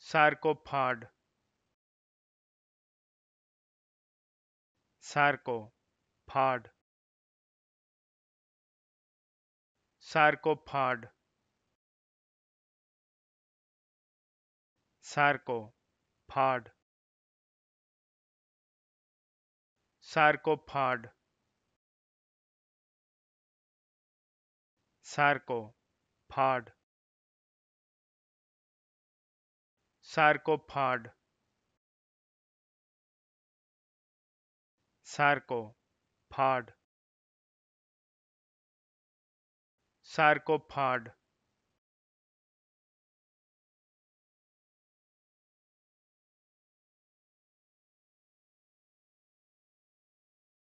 sarcophag sarcophag sarcophag sarcophag sarcophag sarcophag सार्कोफाड सार्कोफाड फाड़